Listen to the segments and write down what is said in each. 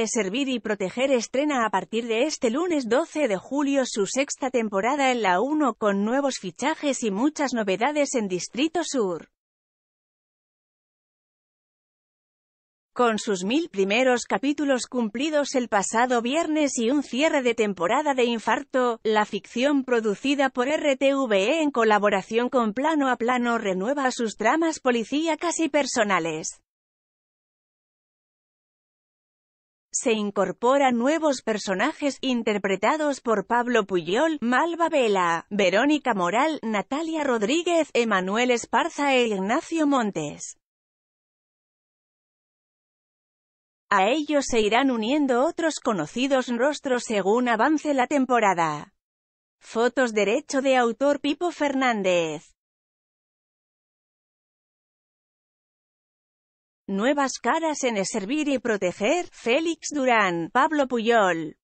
Eh, servir y Proteger estrena a partir de este lunes 12 de julio su sexta temporada en la 1 con nuevos fichajes y muchas novedades en Distrito Sur. Con sus mil primeros capítulos cumplidos el pasado viernes y un cierre de temporada de infarto, la ficción producida por RTVE en colaboración con Plano a Plano renueva sus tramas policíacas y personales. se incorporan nuevos personajes interpretados por Pablo Puyol, Malva Vela, Verónica Moral, Natalia Rodríguez, Emanuel Esparza e Ignacio Montes. A ellos se irán uniendo otros conocidos rostros según avance la temporada. Fotos Derecho de autor Pipo Fernández Nuevas caras en servir y proteger, Félix Durán, Pablo Puyol.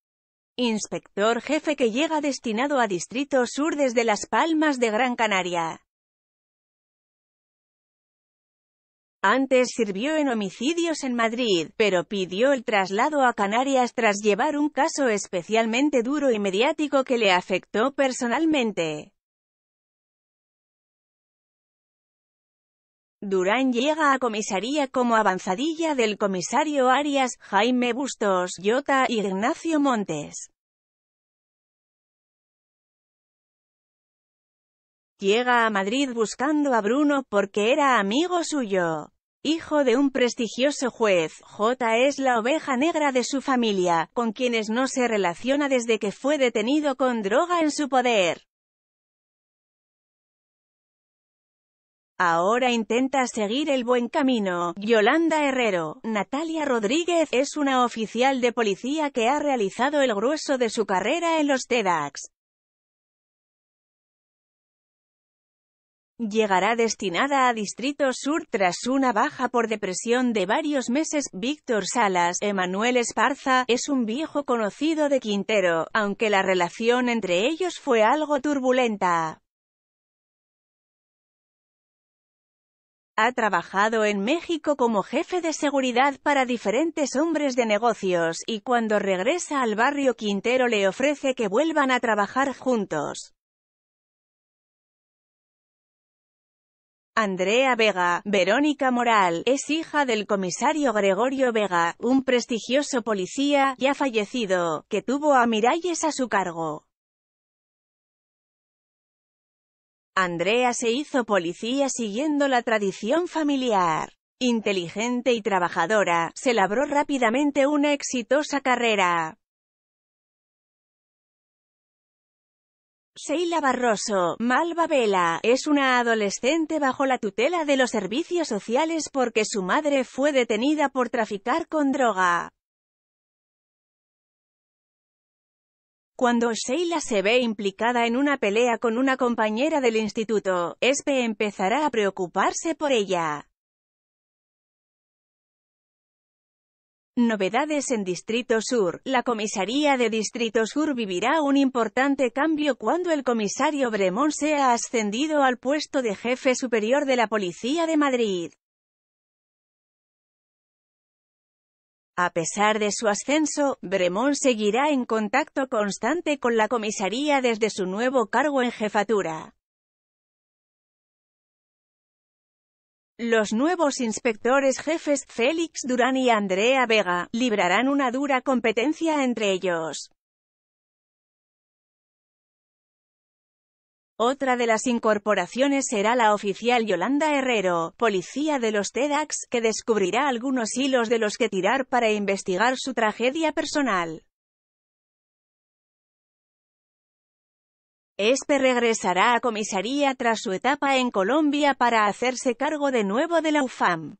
Inspector jefe que llega destinado a Distrito Sur desde Las Palmas de Gran Canaria. Antes sirvió en homicidios en Madrid, pero pidió el traslado a Canarias tras llevar un caso especialmente duro y mediático que le afectó personalmente. Durán llega a comisaría como avanzadilla del comisario Arias, Jaime Bustos, Jota y Ignacio Montes. Llega a Madrid buscando a Bruno porque era amigo suyo. Hijo de un prestigioso juez, J es la oveja negra de su familia, con quienes no se relaciona desde que fue detenido con droga en su poder. Ahora intenta seguir el buen camino. Yolanda Herrero, Natalia Rodríguez, es una oficial de policía que ha realizado el grueso de su carrera en los TEDx. Llegará destinada a Distrito Sur tras una baja por depresión de varios meses. Víctor Salas, Emanuel Esparza, es un viejo conocido de Quintero, aunque la relación entre ellos fue algo turbulenta. Ha trabajado en México como jefe de seguridad para diferentes hombres de negocios, y cuando regresa al barrio Quintero le ofrece que vuelvan a trabajar juntos. Andrea Vega, Verónica Moral, es hija del comisario Gregorio Vega, un prestigioso policía, ya fallecido, que tuvo a Miralles a su cargo. Andrea se hizo policía siguiendo la tradición familiar. Inteligente y trabajadora, se labró rápidamente una exitosa carrera. Sheila Barroso, Malva Vela, es una adolescente bajo la tutela de los servicios sociales porque su madre fue detenida por traficar con droga. Cuando Sheila se ve implicada en una pelea con una compañera del instituto, Espe empezará a preocuparse por ella. Novedades en Distrito Sur. La comisaría de Distrito Sur vivirá un importante cambio cuando el comisario Bremón sea ascendido al puesto de jefe superior de la Policía de Madrid. A pesar de su ascenso, Bremón seguirá en contacto constante con la comisaría desde su nuevo cargo en jefatura. Los nuevos inspectores jefes, Félix Durán y Andrea Vega, librarán una dura competencia entre ellos. Otra de las incorporaciones será la oficial Yolanda Herrero, policía de los TEDAX, que descubrirá algunos hilos de los que tirar para investigar su tragedia personal. Este regresará a comisaría tras su etapa en Colombia para hacerse cargo de nuevo de la UFAM.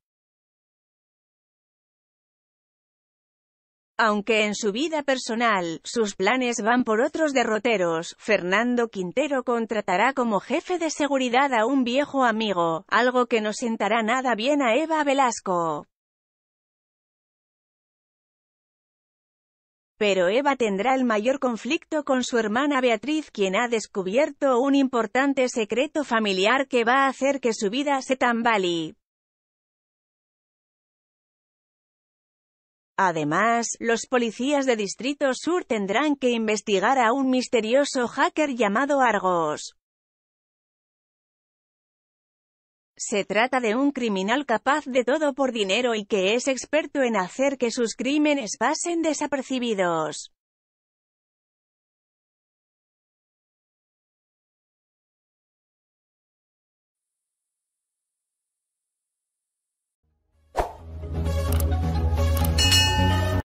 Aunque en su vida personal, sus planes van por otros derroteros, Fernando Quintero contratará como jefe de seguridad a un viejo amigo, algo que no sentará nada bien a Eva Velasco. Pero Eva tendrá el mayor conflicto con su hermana Beatriz quien ha descubierto un importante secreto familiar que va a hacer que su vida se tambalee. Además, los policías de Distrito Sur tendrán que investigar a un misterioso hacker llamado Argos. Se trata de un criminal capaz de todo por dinero y que es experto en hacer que sus crímenes pasen desapercibidos.